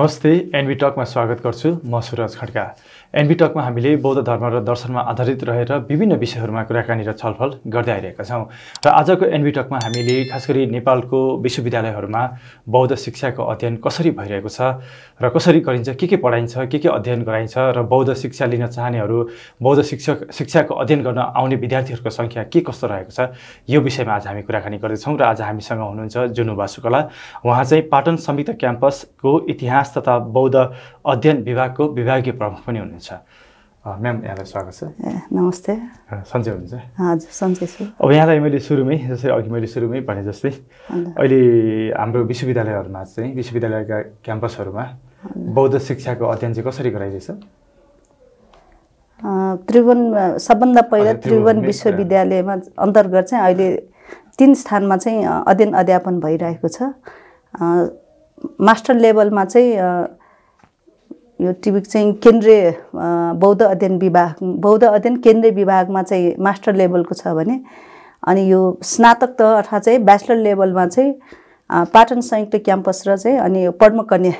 नमस्ते एनबी टकमा स्वागत गर्छु म सुरज खड्का एनबी टकमा हामीले बौद्ध धर्म र दर्शनमा आधारित रहेर विभिन्न विषयहरूमा कुराकानी र छलफल गर्दै आइरहेका छौँ र आजको एनबी टकमा हामीले खास गरी नेपालको विश्वविद्यालयहरूमा बौद्ध शिक्षाको अध्ययन कसरी भइरहेको छ र कसरी गरिन्छ के के पढाइन्छ के के अध्ययन गराइन्छ र बौद्ध शिक्षा लिन चाहनेहरू बौद्ध शिक्षक शिक्षाको अध्ययन गर्न आउने विद्यार्थीहरूको सङ्ख्या के कस्तो रहेको छ यो विषयमा आज हामी कुराकानी गर्दैछौँ र आज हामीसँग हुनुहुन्छ जुनु बासुकला उहाँ चाहिँ पाटन संयुक्त क्याम्पसको इतिहास इतिहास तथा बौद्ध अध्ययन विभागको विभागीय प्रमुख पनि हुनुहुन्छ म्याम यहाँलाई स्वागत छ नमस्ते सन्चै हुनुहुन्छ हजुर सन्चै छु अब यहाँलाई मैले सुरुमै जस्तै अघि मैले सुरुमै भने जस्तै अहिले हाम्रो विश्वविद्यालयहरूमा चाहिँ विश्वविद्यालयका क्याम्पसहरूमा बौद्ध शिक्षाको अध्ययन चाहिँ कसरी गराइरहेछ त्रिभुवन सबभन्दा पहिला त्रिभुवन विश्वविद्यालयमा अन्तर्गत चाहिँ अहिले तिन स्थानमा चाहिँ अध्ययन अध्यापन भइरहेको छ मास्टर लेभलमा चाहिँ यो टिबिक चाहिँ केन्द्रीय बौद्ध अध्ययन विभाग बौद्ध अध्ययन केन्द्रीय विभागमा चाहिँ मास्टर लेभलको छ भने अनि यो स्नातक तह अर्थात् चाहिँ ब्याचलर लेभलमा चाहिँ पाटन संयुक्त क्याम्पस र चाहिँ अनि यो पद्मकन्या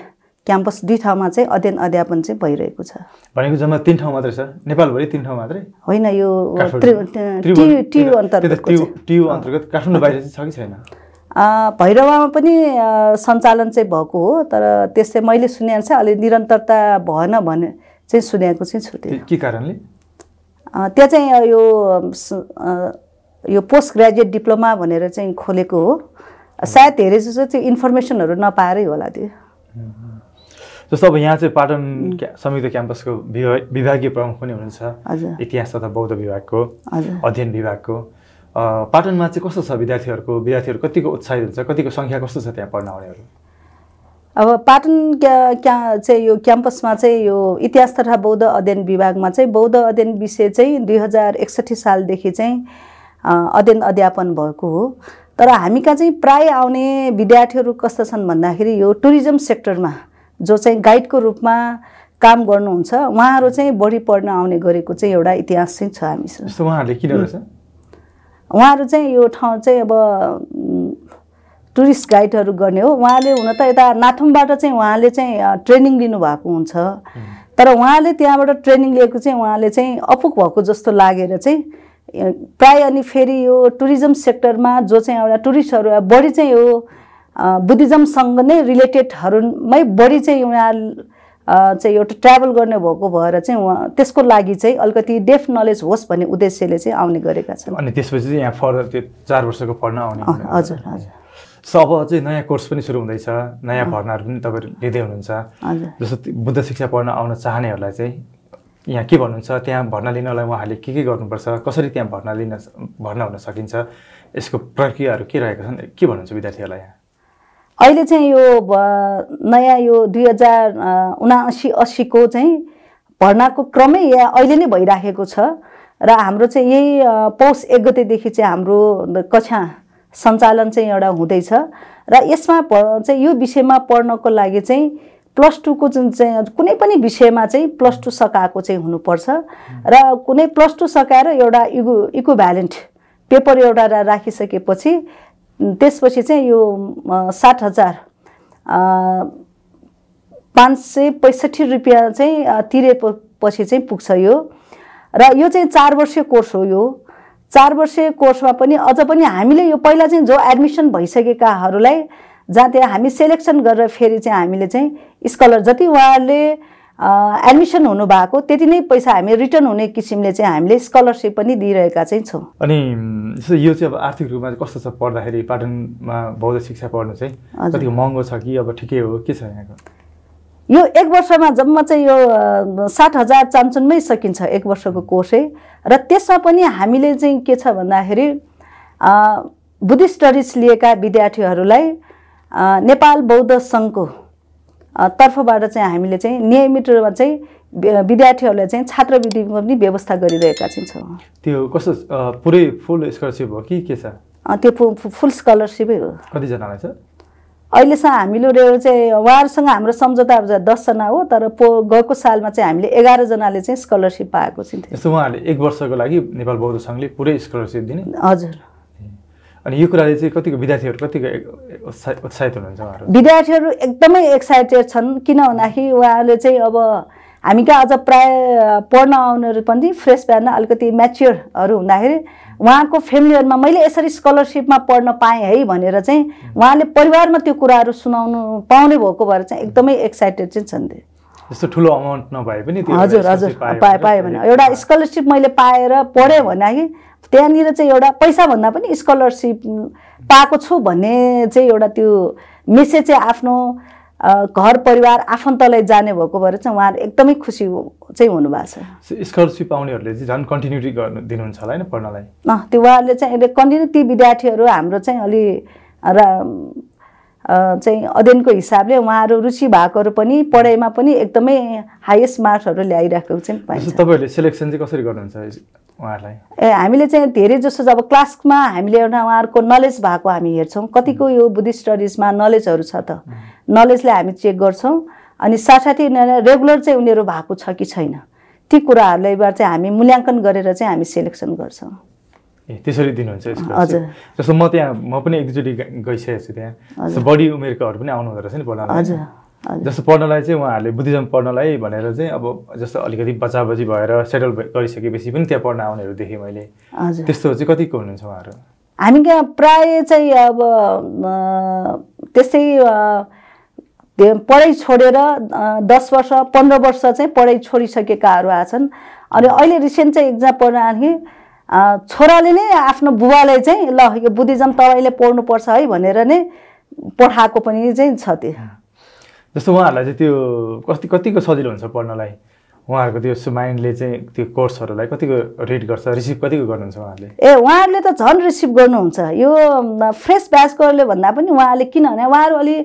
क्याम्पस दुई ठाउँमा चाहिँ अध्ययन अध्यापन चाहिँ भइरहेको छ भनेको जम्मा तिन ठाउँ मात्रै छ नेपालभरि तिन ठाउँ मात्रै होइन यो टियु अन्तर्गत काठमाडौँ बाहिर चाहिँ छ कि छैन भैरवामा पनि सञ्चालन चाहिँ भएको हो तर त्यस मैले सुने चाहिँ अलिक निरन्तरता भएन भने चाहिँ सुनेको चाहिँ छु त्यो के कारणले त्यहाँ चाहिँ यो यो पोस्ट ग्रेजुएट डिप्लोमा भनेर चाहिँ खोलेको हो सायद धेरै जस्तो चाहिँ इन्फर्मेसनहरू नपाएरै होला त्यो जस्तो अब यहाँ चाहिँ पाटन संयुक्त क्याम्पसको विभागीय प्रमुख पनि हुनुहुन्छ इतिहास तथा बौद्ध विभागको अध्ययन विभागको पाटनमा चाहिँ कस्तो छ विद्यार्थीहरूको विद्यार्थीहरू कतिको उत्साहित हुन्छ कतिको सङ्ख्या कस्तो छ त्यहाँ पढ्न आउनेहरू अब पाटन क्या क्या चाहिँ यो क्याम्पसमा चाहिँ यो इतिहास तथा बौद्ध अध्ययन विभागमा चाहिँ बौद्ध अध्ययन विषय चाहिँ दुई हजार एकसट्ठी सालदेखि चाहिँ अध्ययन अध्यापन भएको हो तर हामी कहाँ चाहिँ प्राय आउने विद्यार्थीहरू कस्ता छन् भन्दाखेरि यो टुरिज्म सेक्टरमा जो चाहिँ गाइडको रूपमा काम गर्नुहुन्छ उहाँहरू चाहिँ बढी पढ्न आउने गरेको चाहिँ एउटा इतिहास चाहिँ छ हामीसँग उहाँहरूले किन रहेछ उहाँहरू चाहिँ यो ठाउँ चाहिँ अब टुरिस्ट गाइडहरू गर्ने हो उहाँले हुन त यता नाथुमबाट चाहिँ उहाँले चाहिँ ट्रेनिङ लिनुभएको हुन्छ तर उहाँले त्यहाँबाट ट्रेनिङ लिएको चाहिँ उहाँले चाहिँ अपुक भएको जस्तो लागेर चाहिँ प्रायः अनि फेरि यो टुरिज्म सेक्टरमा जो चाहिँ एउटा टुरिस्टहरू बढी चाहिँ यो बुद्धिज्मसँग नै रिलेटेडहरूमै बढी चाहिँ उहाँ चाहिँ एउटा ट्राभल गर्ने भएको भएर चाहिँ उहाँ त्यसको लागि चाहिँ अलिकति डेफ नलेज होस् भन्ने उद्देश्यले चाहिँ आउने गरेका छन् अनि त्यसपछि चाहिँ यहाँ फर्दर त्यो चार वर्षको पढ्न आउने हजुर हजुर सो अब अझै नयाँ कोर्स पनि सुरु हुँदैछ नयाँ भर्नाहरू पनि तपाईँहरू लिँदै हुनुहुन्छ जस्तो बुद्ध शिक्षा पढ्न आउन चाहनेहरूलाई चाहिँ यहाँ के भन्नुहुन्छ त्यहाँ भर्ना लिनलाई उहाँहरूले के के गर्नुपर्छ कसरी त्यहाँ भर्ना लिन भर्ना हुन सकिन्छ यसको प्रक्रियाहरू के रहेका छन् के भन्नुहुन्छ विद्यार्थीहरूलाई यहाँ अहिले चाहिँ यो नयाँ यो दुई हजार उनासी अस्सीको चाहिँ भर्नाको क्रमै यहाँ अहिले नै भइराखेको छ र हाम्रो चाहिँ यही पौष एक गतेदेखि चाहिँ हाम्रो कक्षा सञ्चालन चाहिँ एउटा हुँदैछ र यसमा चाहिँ यो विषयमा पढ्नको लागि चाहिँ प्लस टूको जुन चाहिँ कुनै पनि विषयमा चाहिँ प्लस टू सकाएको चाहिँ हुनुपर्छ र कुनै प्लस टू सकाएर एउटा इगो इको भ्यालेन्ट पेपर एउटा राखिसकेपछि त्यसपछि चाहिँ यो सात हजार पाँच सय पैँसठी रुपियाँ चाहिँ तिरेपछि चाहिँ पुग्छ यो र यो चाहिँ चार वर्षीय कोर्स हो यो चार वर्षीय कोर्समा पनि अझ पनि हामीले यो पहिला चाहिँ जो एडमिसन भइसकेकाहरूलाई जहाँ त्यहाँ हामी सेलेक्सन गरेर फेरि चाहिँ हामीले चाहिँ स्कलर जति उहाँहरूले एडमिसन हुनुभएको त्यति नै पैसा हामी रिटर्न हुने किसिमले चाहिँ हामीले स्कलरसिप पनि दिइरहेका चाहिँ छौँ अनि जस्तो यो चाहिँ अब आर्थिक रूपमा कस्तो छ पढ्दाखेरि पाटनमा बौद्ध शिक्षा पढ्नु चाहिँ कति महँगो छ कि अब ठिकै हो के छ यहाँको यो एक वर्षमा जम्मा चाहिँ यो साठ हजार चान्चुनमै सकिन्छ एक वर्षको कोर्सै र त्यसमा पनि हामीले चाहिँ के छ भन्दाखेरि बुद्धिस्ट स्टडिज लिएका विद्यार्थीहरूलाई नेपाल बौद्ध सङ्घको तर्फबाट चाहिँ हामीले चाहिँ नियमित रूपमा चाहिँ विद्यार्थीहरूलाई चाहिँ छात्रवृत्तिको पनि व्यवस्था गरिरहेका छौँ त्यो कस्तो पुरै फुल स्कलरसिप हो कि के छ त्यो फुल स्कलरसिपै हो कतिजनालाई छ अहिलेसम्म हामीले चाहिँ उहाँहरूसँग हाम्रो सम्झौता दसजना हो तर पो गएको सालमा चाहिँ हामीले एघारजनाले चाहिँ स्कलरसिप पाएको छौँ उहाँहरूले एक वर्षको लागि नेपाल बौद्ध सङ्घले पुरै स्कलरसिप दिने हजुर अनि यो कुराले चाहिँ कतिको विद्यार्थीहरू कतिको उत्साहित हुनुहुन्छ उहाँहरू विद्यार्थीहरू एकदमै एक्साइटेड छन् किन भन्दाखेरि उहाँहरूले चाहिँ अब हामी कहाँ अझ प्राय पढ्न आउनेहरू पनि फ्रेस बिहान अलिकति म्याच्योरहरू हुँदाखेरि उहाँको फेमिलीहरूमा मैले यसरी स्कलरसिपमा पढ्न पाएँ है भनेर चाहिँ उहाँले परिवारमा त्यो कुराहरू सुनाउनु पाउने भएको भएर चाहिँ एकदमै एक्साइटेड चाहिँ छन् त्यस्तो ठुलो अमाउन्ट नभए पनि हजुर हजुर पाएँ पाएँ भने एउटा स्कलरसिप मैले पाएर पढेँ भन्दाखेरि त्यहाँनिर चाहिँ एउटा पैसाभन्दा पनि स्कलरसिप पाएको छु भन्ने चाहिँ एउटा त्यो मेसेज चाहिँ आफ्नो घर परिवार आफन्तलाई जाने भएको भएर चाहिँ उहाँहरू एकदमै खुसी चाहिँ हुनुभएको छ स्कलरसिप आउनेहरूले चाहिँ झन् कन्टिन्युटी गर्नु दिनुहुन्छ होला होइन पढ्नलाई त्यो उहाँहरूले चाहिँ अहिले कन्टिन्यू ती विद्यार्थीहरू हाम्रो चाहिँ अलि र चाहिँ अध्ययनको हिसाबले उहाँहरू रुचि भएकोहरू पनि पढाइमा पनि एकदमै हाइएस्ट मार्क्सहरू ल्याइरहेको चाहिँ पाइन्छ तपाईँहरूले सेलेक्सन चाहिँ कसरी गर्नुहुन्छ उहाँहरूलाई ए हामीले चाहिँ धेरै जस्तो अब क्लासमा हामीले एउटा उहाँहरूको नलेज भएको हामी हेर्छौँ कतिको यो बुद्धिस्ट स्टडिजमा नलेजहरू छ त नलेजलाई हामी चेक गर्छौँ अनि साथसाथै उनीहरू रेगुलर चाहिँ उनीहरू भएको छ कि छैन ती कुराहरूलाई चाहिँ हामी मूल्याङ्कन गरेर चाहिँ हामी सेलेक्सन गर्छौँ ए त्यसरी दिनुहुन्छ यसको जस्तो म त्यहाँ म पनि एक दुईचोटि गइसकेको छु त्यहाँ जस्तो बढी उमेरकाहरू पनि आउनु हुँदो रहेछ नि पढ्न जस्तो पढ्नलाई चाहिँ उहाँहरूले बुद्धिज्म पढ्नलाई भनेर चाहिँ अब जस्तो अलिकति बचाबची भएर सेटल गरिसकेपछि पनि त्यहाँ पढ्न आउनेहरू देखेँ मैले त्यस्तो चाहिँ कतिको हुनुहुन्छ उहाँहरू हामी कहाँ प्राय चाहिँ अब त्यस्तै पढाइ छोडेर दस वर्ष पन्ध्र वर्ष चाहिँ पढाइ छोडिसकेकाहरू आएछन् अनि अहिले रिसेन्ट चाहिँ एक्जाम पढ्न आएको थिएँ छोराले नै आफ्नो बुबाले चाहिँ ल यो बुद्धिज्म तपाईँले पढ्नुपर्छ है भनेर नै पठाएको पनि चाहिँ छ त्यो जस्तो उहाँहरूलाई चाहिँ त्यो कति कतिको सजिलो हुन्छ पढ्नलाई उहाँहरूको त्यो माइन्डले चाहिँ त्यो कोर्सहरूलाई कतिको रिड गर्छ रिसिभ कतिको गर्नुहुन्छ उहाँहरूले ए उहाँहरूले त झन् रिसिभ गर्नुहुन्छ यो फ्रेस ब्याचकोहरूले भन्दा पनि उहाँहरूले किनभने उहाँहरू अलि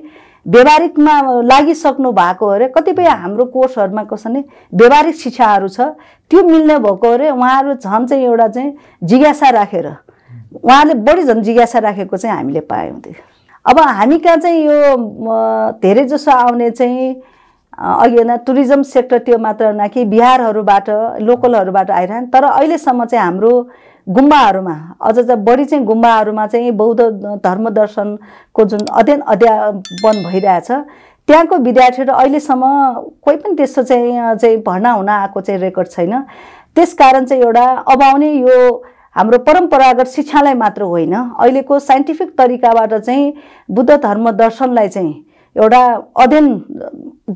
व्यवहारिकमा लागिसक्नु भएको अरे कतिपय हाम्रो कोर्सहरूमा कसो नै व्यवहारिक शिक्षाहरू छ त्यो मिल्ने भएको अरे उहाँहरू झन् चाहिँ एउटा चाहिँ जिज्ञासा राखेर उहाँहरूले बढी झन् जिज्ञासा राखेको चाहिँ हामीले पायौँ त्यो अब हामी कहाँ चाहिँ यो धेरै जसो आउने चाहिँ अघि होइन टुरिज्म सेक्टर त्यो मात्र होइन कि बिहारहरूबाट लोकलहरूबाट आइरहन् तर अहिलेसम्म चाहिँ हाम्रो गुम्बाहरूमा अझ चाहिँ बढी चाहिँ गुम्बाहरूमा चाहिँ बौद्ध धर्म दर्शनको जुन अध्ययन अध्यापन भइरहेछ त्यहाँको विद्यार्थीहरू अहिलेसम्म कोही पनि त्यस्तो चाहिँ चाहिँ भर्ना हुन आएको चाहिँ रेकर्ड छैन त्यस कारण चाहिँ एउटा अब आउने यो हाम्रो परम्परागत शिक्षालाई मात्र होइन अहिलेको साइन्टिफिक तरिकाबाट चाहिँ बुद्ध धर्म दर्शनलाई चाहिँ एउटा अध्ययन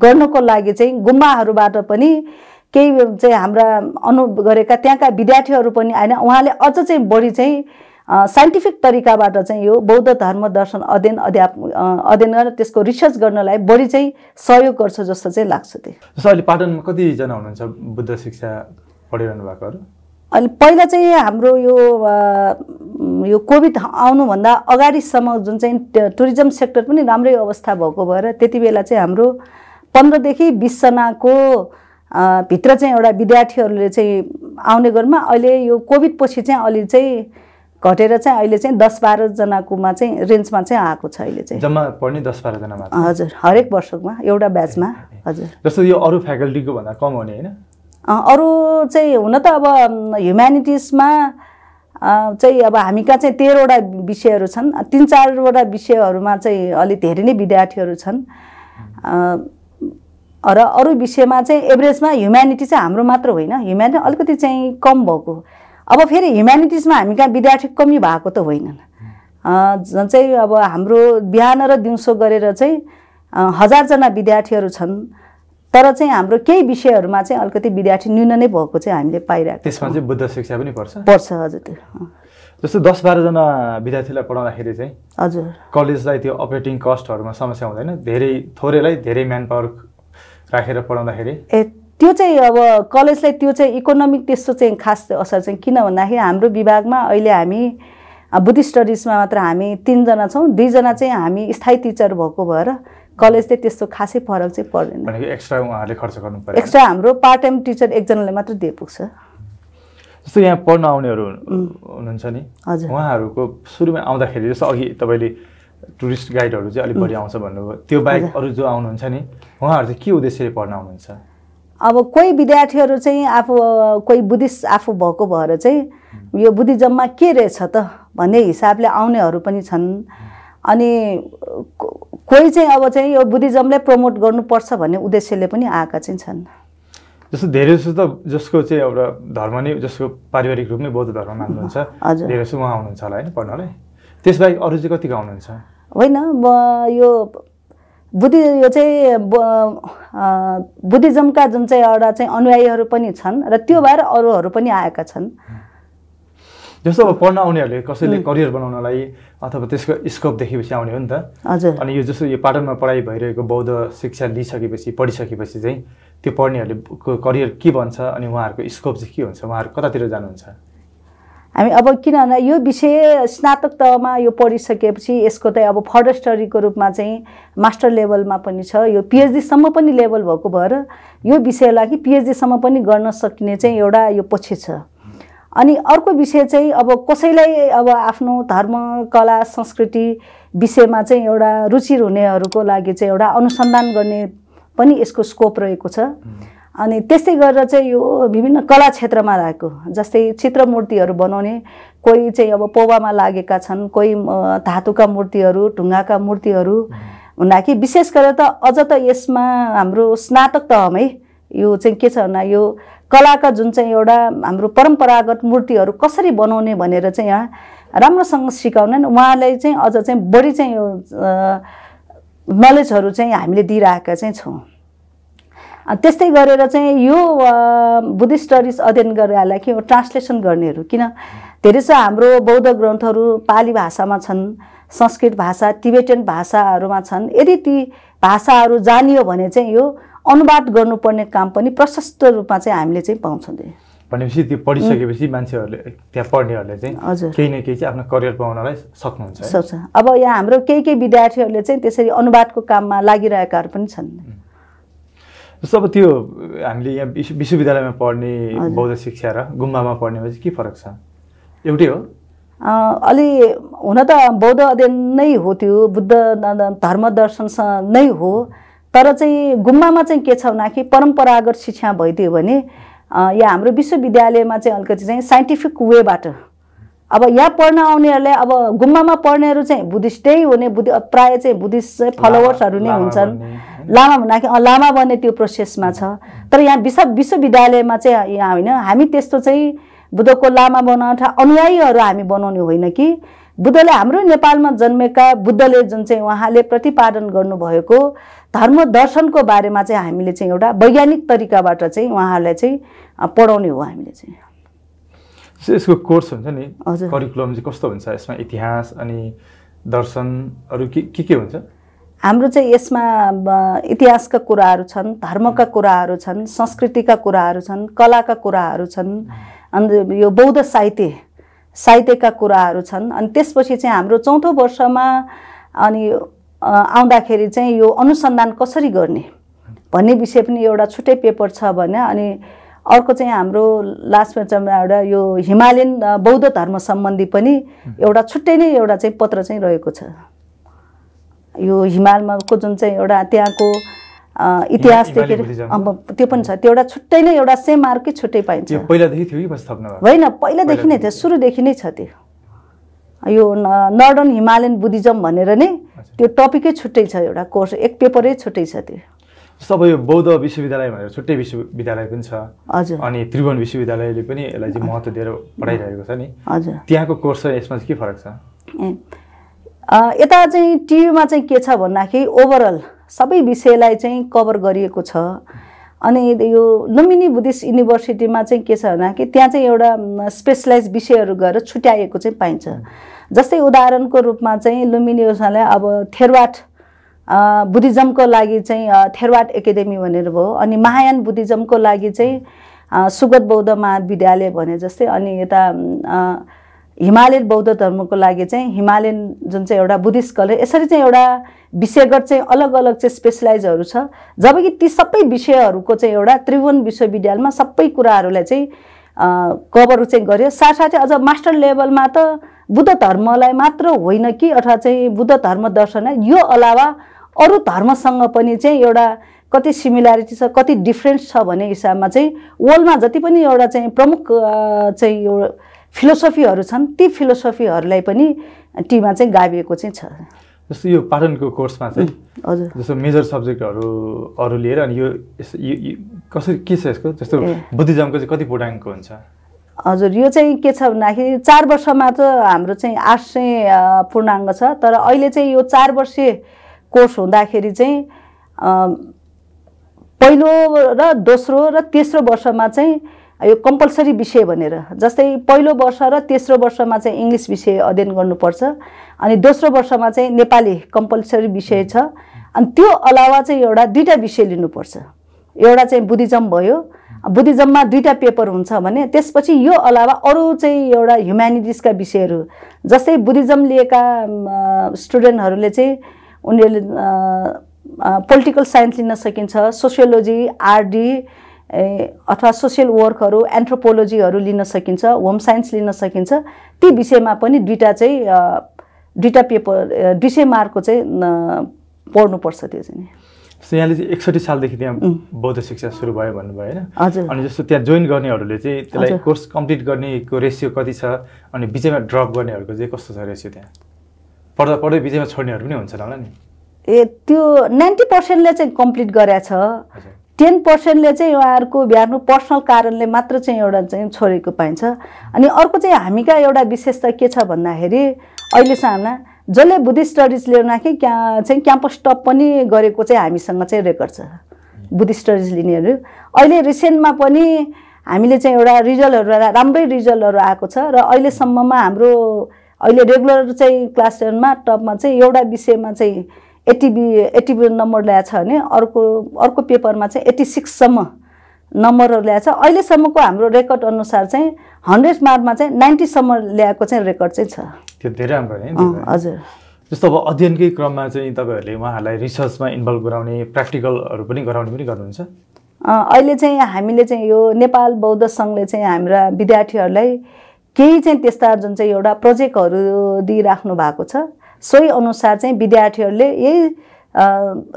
गर्नको लागि चाहिँ गुम्बाहरूबाट पनि केही चाहिँ हाम्रा अनुभव गरेका त्यहाँका विद्यार्थीहरू पनि होइन उहाँले अझ चाहिँ बढी चाहिँ साइन्टिफिक तरिकाबाट चाहिँ यो बौद्ध धर्म दर्शन अध्ययन अध्याप अध्ययन गरेर त्यसको रिसर्च गर्नलाई बढी चाहिँ सहयोग गर्छ जस्तो चाहिँ लाग्छ त्यो जस्तो अहिले पाटनमा कतिजना हुनुहुन्छ बुद्ध शिक्षा पढिरहनु भएकोहरू अनि पहिला चाहिँ हाम्रो यो यो कोभिड आउनुभन्दा अगाडिसम्म जुन चाहिँ टुरिज्म सेक्टर पनि राम्रै अवस्था भएको भएर त्यति बेला चाहिँ हाम्रो पन्ध्रदेखि बिसजनाको भित्र चाहिँ एउटा विद्यार्थीहरूले चाहिँ आउने गर्नुमा अहिले यो कोभिड पछि चाहिँ अलि चाहिँ घटेर चाहिँ अहिले चाहिँ दस बाह्रजनाकोमा चाहिँ रेन्जमा चाहिँ आएको छ अहिले चाहिँ जम्मा पढ्ने दस बाह्रजनामा हजुर हरेक वर्षमा एउटा ब्याचमा हजुर जस्तो यो अरू फ्याकल्टीको भन्दा कम हुने होइन अरू चाहिँ हुन त अब ह्युम्यानिटिजमा चाहिँ अब हामी कहाँ चाहिँ तेह्रवटा विषयहरू छन् तिन चारवटा विषयहरूमा चाहिँ अलिक धेरै नै विद्यार्थीहरू छन् र अरू विषयमा चाहिँ एभरेजमा ह्युम्यानिटी चाहिँ हाम्रो मात्र होइन ह्युम्यानिटी अलिकति चाहिँ कम भएको अब फेरि ह्युम्यानिटिजमा हामी कहाँ विद्यार्थी कमी भएको त होइनन् जुन चाहिँ अब हाम्रो बिहान र दिउँसो गरेर चाहिँ हजारजना विद्यार्थीहरू छन् तर चाहिँ हाम्रो केही विषयहरूमा चाहिँ अलिकति विद्यार्थी न्यून नै भएको चाहिँ हामीले पाइरहेको त्यसमा चाहिँ बुद्ध शिक्षा पनि पर्छ पर्छ हजुर त्यो जस्तो दस बाह्रजना विद्यार्थीलाई पढाउँदाखेरि चाहिँ हजुर कलेजलाई त्यो अपरेटिङ कस्टहरूमा समस्या हुँदैन धेरै थोरैलाई धेरै म्यान पावर राखेर पढाउँदाखेरि ए त्यो चाहिँ अब कलेजलाई त्यो चाहिँ इकोनोमिक त्यस्तो चाहिँ खास असर चाहिँ किन भन्दाखेरि हाम्रो विभागमा अहिले हामी बुद्धिस्ट स्टडिजमा मात्र हामी तिनजना छौँ दुईजना चाहिँ हामी स्थायी टिचर भएको भएर कलेज चाहिँ त्यस्तो खासै फरक चाहिँ पर्दैन एक्स्ट्रा उहाँहरूले खर्च गर्नु पर्यो एक्स्ट्रा हाम्रो पार्ट टाइम टिचर एकजनाले मात्र दिए पुग्छ जस्तो यहाँ पढ्न आउनेहरू हुनुहुन्छ नि हजुर उहाँहरूको सुरुमा आउँदाखेरि जस्तो अघि तपाईँले टुरिस्ट गाइडहरू चाहिँ अलिक बढी आउँछ भन्नुभयो त्यो बाहेक अरू जो आउनुहुन्छ नि उहाँहरू चाहिँ के उद्देश्यले पढ्न आउनुहुन्छ अब कोही विद्यार्थीहरू चाहिँ आफू कोही बुद्धिस्ट आफू भएको भएर चाहिँ यो बुद्धिज्ममा के रहेछ त भन्ने हिसाबले आउनेहरू पनि छन् अनि कोही चाहिँ अब चाहिँ यो बुद्धिज्मलाई प्रमोट गर्नुपर्छ भन्ने उद्देश्यले पनि आएका चाहिँ छन् जस्तो धेरै जस्तो त जसको चाहिँ एउटा धर्म नै जसको पारिवारिक रूप नै बौद्ध धर्म मान्नुहुन्छ धेरै जस्तो उहाँ आउनुहुन्छ होला होइन पढ्नलाई त्यसबाहेक अरू चाहिँ कतिको आउनुहुन्छ होइन यो बुद्धि यो चाहिँ बुद्धिज्मका जुन चाहिँ एउटा चाहिँ अनुयायीहरू पनि छन् र त्यो भएर अरूहरू पनि आएका छन् जस्तो अब पढ्न आउनेहरूले कसैले करियर बनाउनलाई अथवा त्यसको स्कोप देखेपछि आउने हो नि त हजुर अनि यो जस्तो यो पाटनमा पढाइ भइरहेको बौद्ध शिक्षा लिइसकेपछि पढिसकेपछि चाहिँ त्यो पढ्नेहरूले करियर के भन्छ अनि उहाँहरूको स्कोप चाहिँ के हुन्छ उहाँहरू कतातिर जानुहुन्छ हामी अब किन भन्दा यो विषय स्नातक तहमा यो पढिसकेपछि यसको चाहिँ अब फर्दर स्टडीको रूपमा चाहिँ मास्टर लेभलमा पनि छ यो पिएचडीसम्म पनि लेभल भएको भएर यो विषयलाई कि पिएचडीसम्म पनि गर्न सकिने चाहिँ एउटा यो पक्ष छ अनि अर्को विषय चाहिँ अब कसैलाई अब आफ्नो धर्म कला संस्कृति विषयमा चाहिँ एउटा रुचि हुनेहरूको लागि चाहिँ एउटा अनुसन्धान गर्ने पनि यसको स्कोप रहेको छ अनि त्यस्तै गरेर चाहिँ यो विभिन्न कला क्षेत्रमा रहेको जस्तै चित्र मूर्तिहरू बनाउने कोही चाहिँ अब पोवामा लागेका छन् कोही धातुका मूर्तिहरू ढुङ्गाका मूर्तिहरू हुँदा कि विशेष गरेर त अझ त यसमा हाम्रो स्नातक तहमै यो चाहिँ के छ भन्दा यो कलाका जुन चाहिँ एउटा हाम्रो परम्परागत मूर्तिहरू कसरी बनाउने भनेर चाहिँ यहाँ राम्रोसँग सिकाउने उहाँलाई चाहिँ अझ चाहिँ बढी चाहिँ यो नलेजहरू चाहिँ हामीले दिइरहेका चाहिँ छौँ त्यस्तै गरेर चाहिँ यो बुद्धिस्ट स्टडिज अध्ययन गर्नेहरूलाई के हो ट्रान्सलेसन गर्नेहरू किन धेरै छ हाम्रो बौद्ध ग्रन्थहरू पाली भाषामा छन् संस्कृत भाषा टिबेटन भाषाहरूमा छन् यदि ती भाषाहरू जानियो भने चाहिँ यो अनुवाद गर्नुपर्ने काम पनि प्रशस्त रूपमा चाहिँ हामीले चाहिँ पाउँछौँ भनेपछि त्यो पढिसकेपछि मान्छेहरूले त्यहाँ पढ्नेहरूले चाहिँ हजुर केही न केही चाहिँ आफ्नो करियर पाउनलाई सक्नुहुन्छ सक्छ अब यहाँ हाम्रो केही केही विद्यार्थीहरूले चाहिँ त्यसरी अनुवादको काममा लागिरहेकाहरू पनि छन् जस्तो अब त्यो हामीले यहाँ विश्वविद्यालयमा पढ्ने बौद्ध शिक्षा र गुम्बामा पढ्नेमा चाहिँ के फरक छ एउटै हो अलि हुन त बौद्ध अध्ययन नै हो त्यो बुद्ध धर्म दर्शनसँग नै हो तर चाहिँ गुम्बामा चाहिँ के छ भन्दाखेरि परम्परागत शिक्षा भइदियो भने या हाम्रो विश्वविद्यालयमा चाहिँ अलिकति चाहिँ साइन्टिफिक वेबाट अब यहाँ पढ्न आउनेहरूलाई अब गुम्बामा पढ्नेहरू चाहिँ बुद्धिस्टै हुने बुद्धि प्रायः चाहिँ बुद्धिस्ट फलोवर्सहरू नै हुन्छन् लामा भन्दाखेरि लामा बन्ने त्यो प्रोसेसमा छ तर यहाँ विश्व विश्वविद्यालयमा चाहिँ यहाँ होइन हामी त्यस्तो चाहिँ बुद्धको लामा बनाउन अनुयायीहरू हामी बनाउने होइन कि बुद्धले हाम्रो नेपालमा जन्मेका बुद्धले जुन चाहिँ उहाँले प्रतिपादन गर्नुभएको धर्म दर्शनको बारेमा चाहिँ हामीले चाहिँ एउटा वैज्ञानिक तरिकाबाट चाहिँ उहाँहरूलाई चाहिँ पढाउने हो हामीले चाहिँ यसको कोर्स हुन्छ नि करिकुलम चाहिँ कस्तो हुन्छ यसमा इतिहास अनि दर्शन अरू के के हुन्छ हाम्रो चाहिँ यसमा इतिहासका कुराहरू छन् धर्मका कुराहरू छन् संस्कृतिका कुराहरू छन् कलाका कुराहरू छन् अनि यो बौद्ध साहित्य साहित्यका कुराहरू छन् अनि त्यसपछि चाहिँ हाम्रो चौथो वर्षमा अनि आउँदाखेरि चाहिँ यो अनुसन्धान कसरी गर्ने भन्ने विषय पनि एउटा छुट्टै पेपर छ भने अनि अर्को चाहिँ हाम्रो लास्टमा चाहिँ एउटा यो हिमालयन बौद्ध धर्म सम्बन्धी पनि एउटा छुट्टै नै एउटा चाहिँ पत्र चाहिँ रहेको छ यो हिमालमाको जुन चाहिँ एउटा त्यहाँको इतिहास देखेर अब त्यो पनि छ त्यो एउटा छुट्टै नै एउटा सेम मार्कै छुट्टै पाइन्छ होइन पहिलादेखि नै थियो सुरुदेखि नै छ त्यो यो नर्डन हिमालयन बुद्धिज्म भनेर नै त्यो टपिकै छुट्टै छ एउटा कोर्स एक पेपरै छुट्टै छ त्यो जस्तो अब यो बौद्ध विश्वविद्यालय भनेर छुट्टै विश्वविद्यालय पनि छ हजुर अनि त्रिभुवन विश्वविद्यालयले पनि यसलाई चाहिँ महत्त्व दिएर पढाइरहेको छ नि हजुर त्यहाँको कोर्स र यसमा चाहिँ के फरक छ ए यता चाहिँ टिभीमा चाहिँ के छ भन्दाखेरि ओभरअल सबै विषयलाई चाहिँ कभर गरिएको छ अनि यो लुम्बिनी बुद्धिस्ट युनिभर्सिटीमा चाहिँ के छ भन्दाखेरि त्यहाँ चाहिँ एउटा स्पेसलाइज विषयहरू गएर छुट्याएको चाहिँ पाइन्छ जस्तै उदाहरणको रूपमा चाहिँ लुम्बिनी उसलाई अब थेरवाट बुद्धिज्मको लागि चाहिँ थेरवाट एकाडेमी भनेर भयो अनि महायान बुद्धिज्मको लागि चाहिँ सुगत बौद्ध महाविद्यालय भने जस्तै अनि यता हिमालयन बौद्ध धर्मको लागि चाहिँ हिमालयन जुन चाहिँ एउटा बुद्धिस्ट कलेज यसरी चाहिँ एउटा विषयगत चाहिँ अलग अलग चाहिँ स्पेसलाइजहरू छ जबकि ती सबै विषयहरूको चाहिँ एउटा त्रिभुवन विश्वविद्यालयमा सबै कुराहरूलाई चाहिँ कभर चाहिँ गर्यो साथसाथै अझ मास्टर लेभलमा त बुद्ध धर्मलाई मात्र होइन कि अथवा चाहिँ बुद्ध धर्म दर्शन यो अलावा अरू धर्मसँग पनि चाहिँ एउटा कति सिमिल्यारिटी छ कति डिफ्रेन्स छ भन्ने हिसाबमा चाहिँ वर्ल्डमा जति पनि एउटा चाहिँ प्रमुख चाहिँ एउटा फिलोसफीहरू छन् ती फिलोसफीहरूलाई पनि टीमा चाहिँ गाभिएको चाहिँ छ जस्तो यो पाटनको कोर्समा चाहिँ हजुर जस्तो मेजर सब्जेक्टहरू अरू लिएर अनि यो कसरी के छ यसको जस्तो बुद्धिज्मको चाहिँ कति पूर्णाङ्क हुन्छ हजुर यो चाहिँ के छ भन्दाखेरि चार वर्षमा त हाम्रो चाहिँ आर्ट्स चाहिँ पूर्णाङ्ग छ तर अहिले चाहिँ यो चार वर्षे कोर्स हुँदाखेरि चाहिँ पहिलो र दोस्रो र तेस्रो वर्षमा चाहिँ यो कम्पलसरी विषय भनेर जस्तै पहिलो वर्ष र तेस्रो वर्षमा चाहिँ इङ्ग्लिस विषय अध्ययन गर्नुपर्छ अनि दोस्रो वर्षमा चाहिँ नेपाली कम्पलसरी विषय छ अनि त्यो अलावा चाहिँ एउटा दुईवटा विषय लिनुपर्छ एउटा चाहिँ बुद्धिज्म भयो बुद्धिज्ममा दुईवटा पेपर हुन्छ भने त्यसपछि यो अलावा अरू चाहिँ एउटा ह्युम्यानिटिजका विषयहरू जस्तै बुद्धिज्म लिएका स्टुडेन्टहरूले चाहिँ उनीहरूले पोलिटिकल साइन्स लिन सकिन्छ सोसियोलोजी आरडी अथवा सोसियल वर्कहरू एन्थ्रोपोलोजीहरू लिन सकिन्छ होम साइन्स लिन सकिन्छ ती विषयमा पनि दुइटा चाहिँ दुईवटा पेपर दुई मार्कको चाहिँ पढ्नुपर्छ त्यो चाहिँ जस्तो यहाँले चाहिँ एकसठी सालदेखि त्यहाँ बौद्ध शिक्षा सुरु भयो भन्नुभयो होइन हजुर अनि जस्तो त्यहाँ जोइन गर्नेहरूले चाहिँ त्यसलाई कोर्स कम्प्लिट गर्नेको रेसियो कति छ अनि बिचैमा ड्रप गर्नेहरूको चाहिँ कस्तो छ रेसियो त्यहाँ पढ्दा पढ्दै बिचैमा छोड्नेहरू पनि हुन्छ होला नि ए त्यो नाइन्टी पर्सेन्टले चाहिँ कम्प्लिट गरेछ टेन पर्सेन्टले चाहिँ उहाँहरूको बिहार्नु पर्सनल कारणले मात्र चाहिँ एउटा चाहिँ छोडेको पाइन्छ अनि अर्को चाहिँ हामी कहाँ एउटा विशेषता के छ भन्दाखेरि अहिलेसम्म जसले बुद्धिस्ट स्टडिज लिँदाखेरि क्या चाहिँ क्याम्पस टप पनि गरेको चाहिँ हामीसँग चाहिँ रेकर्ड छ बुद्धिस्ट स्टडिज लिनेहरू अहिले रिसेन्टमा पनि हामीले चाहिँ एउटा रिजल्टहरू राम्रै रिजल्टहरू आएको छ र अहिलेसम्ममा हाम्रो अहिले रेगुलर चाहिँ क्लास टेनमा टपमा चाहिँ एउटा विषयमा चाहिँ एट्टी एटिबी नम्बर ल्याएको छ भने अर्को अर्को पेपरमा चाहिँ एट्टी सिक्ससम्म नम्बरहरू ल्याएको छ अहिलेसम्मको हाम्रो रेकर्ड अनुसार चाहिँ हन्ड्रेड मार्कमा चाहिँ नाइन्टीसम्म ल्याएको चाहिँ रेकर्ड चाहिँ छ त्यो धेरै राम्रो हजुर जस्तो अब अध्ययनकै क्रममा चाहिँ तपाईँहरूले उहाँहरूलाई रिसर्चमा इन्भल्भ गराउने प्र्याक्टिकलहरू पनि गराउने पनि गर्नुहुन्छ अहिले चाहिँ हामीले चाहिँ यो नेपाल बौद्ध सङ्घले चाहिँ हाम्रा विद्यार्थीहरूलाई केही चाहिँ त्यस्ता जुन चाहिँ एउटा प्रोजेक्टहरू दिइराख्नु भएको छ सोही अनुसार चाहिँ विद्यार्थीहरूले यही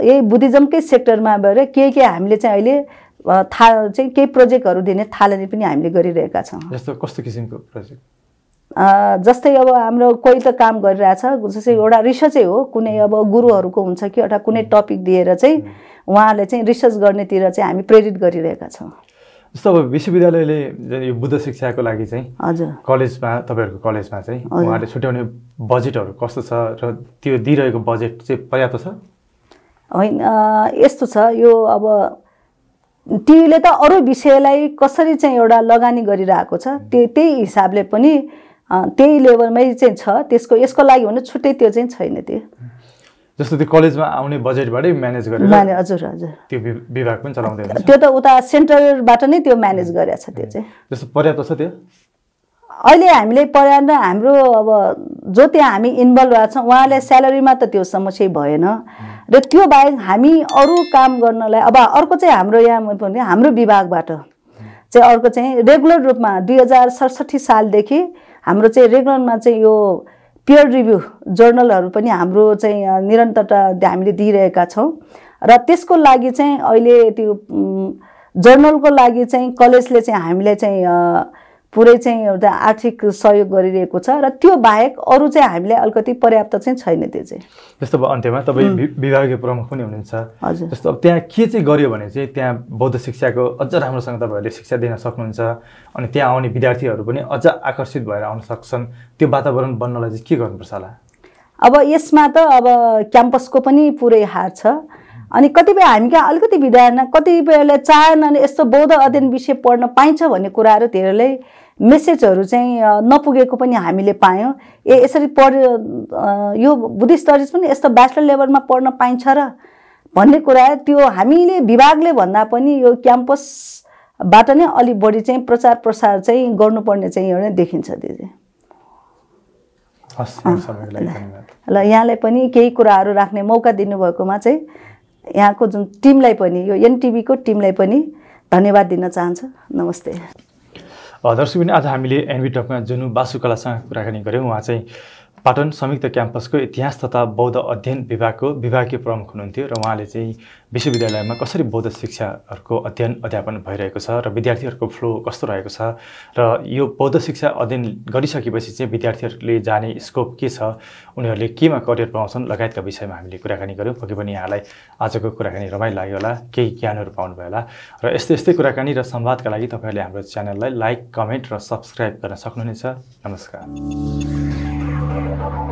यही बुद्धिज्मकै सेक्टरमा गएर के के हामीले चाहिँ अहिले था चाहिँ केही प्रोजेक्टहरू दिने थालनी पनि हामीले गरिरहेका छौँ जस्तो कस्तो किसिमको प्रोजेक्ट जस्तै अब हाम्रो कोही त काम गरिरहेछ जस्तै एउटा रिसर्चै हो कुनै अब गुरुहरूको हुन्छ कि एउटा कुनै टपिक दिएर चाहिँ उहाँहरूले चाहिँ रिसर्च गर्नेतिर चाहिँ हामी प्रेरित गरिरहेका छौँ जस्तो अब विश्वविद्यालयले यो बुद्ध शिक्षाको लागि चाहिँ हजुर कलेजमा तपाईँहरूको कलेजमा चाहिँ उहाँले छुट्याउने बजेटहरू कस्तो छ र त्यो दिइरहेको बजेट चाहिँ पर्याप्त छ होइन यस्तो छ यो अब टिभीले त अरू विषयलाई कसरी चाहिँ एउटा लगानी गरिरहेको छ त्यो त्यही हिसाबले पनि त्यही लेभलमै चाहिँ छ त्यसको यसको लागि भने छुट्टै त्यो चाहिँ छैन त्यो जस्तो त्यो कलेजमा आउने बजेटबाटै म्यानेज गरेर हजुर हजुर त्यो विभाग पनि चलाउँदै त्यो त उता सेन्टरबाट नै त्यो म्यानेज गरेको छ त्यो चाहिँ जस्तो पर्याप्त छ त्यो अहिले हामीले पर्याप्त हाम्रो अब जो त्यहाँ हामी इन्भल्भ भएको छौँ उहाँलाई स्यालेरीमा त त्यो समस्या भएन र त्यो बाहेक हामी अरू काम गर्नलाई अब अर्को चाहिँ हाम्रो यहाँ हाम्रो विभागबाट चाहिँ अर्को चाहिँ रेगुलर रूपमा दुई हजार सडसठी सालदेखि हाम्रो चाहिँ रेगुलरमा चाहिँ यो पियर रिभ्यू जर्नलहरू पनि हाम्रो चाहिँ निरन्तरता हामीले दिइरहेका छौँ र त्यसको लागि चाहिँ अहिले त्यो जर्नलको लागि चाहिँ कलेजले चाहिँ हामीलाई चाहिँ पुरै चाहिँ एउटा आर्थिक सहयोग गरिरहेको छ र त्यो बाहेक अरू चाहिँ हामीलाई अलिकति पर्याप्त चाहिँ छैन त्यो चाहिँ जस्तो अब अन्त्यमा तपाईँ विभागीय प्रमुख पनि हुनुहुन्छ हजुर जस्तो अब त्यहाँ के चाहिँ गर्यो भने चाहिँ त्यहाँ बौद्ध शिक्षाको अझ राम्रोसँग तपाईँहरूले शिक्षा दिन सक्नुहुन्छ अनि त्यहाँ आउने विद्यार्थीहरू पनि अझ आकर्षित भएर आउन सक्छन् त्यो वातावरण बन्नलाई चाहिँ के गर्नुपर्छ होला अब यसमा त अब क्याम्पसको पनि पुरै हार छ अनि कतिपय हामी कहाँ अलिकति विधाएन कतिपयलाई चाहेन अनि यस्तो बौद्ध अध्ययन विषय पढ्न पाइन्छ भन्ने कुराहरू धेरैलाई मेसेजहरू चाहिँ नपुगेको पनि हामीले पायौँ ए यसरी पढ यो बुद्धिस्ट स्टडिज पनि यस्तो ब्याचलर लेभलमा पढ्न पाइन्छ र भन्ने कुरा त्यो हामीले विभागले भन्दा पनि यो क्याम्पसबाट नै अलि बढी चाहिँ प्रचार प्रसार चाहिँ गर्नुपर्ने चाहिँ एउटा देखिन्छ त्यो चाहिँ ल यहाँलाई पनि केही कुराहरू राख्ने मौका दिनुभएकोमा चाहिँ यहाँको जुन टिमलाई पनि यो एनटिभीको टिमलाई पनि धन्यवाद दिन चाहन्छु नमस्ते पनि आज हामीले एनबी टपमा जुन बासुकलासँग कुराकानी गऱ्यौँ उहाँ चाहिँ पाटन संयुक्त क्याम्पसको इतिहास तथा बौद्ध अध्ययन विभागको विभागीय प्रमुख हुनुहुन्थ्यो र उहाँले चाहिँ विश्वविद्यालयमा कसरी बौद्ध शिक्षाहरूको अध्ययन अध्यापन भइरहेको छ र विद्यार्थीहरूको फ्लो कस्तो रहेको छ र यो बौद्ध शिक्षा अध्ययन गरिसकेपछि चाहिँ विद्यार्थीहरूले जाने स्कोप के छ उनीहरूले केमा करियर पाउँछन् लगायतका विषयमा हामीले कुराकानी गऱ्यौँ पक्कै पनि यहाँलाई आजको कुराकानी रमाइलो लाग्यो होला केही ज्ञानहरू पाउनुभयो होला र यस्तै यस्तै कुराकानी र संवादका लागि तपाईँहरूले हाम्रो च्यानललाई लाइक कमेन्ट र सब्सक्राइब गर्न सक्नुहुनेछ नमस्कार Thank you.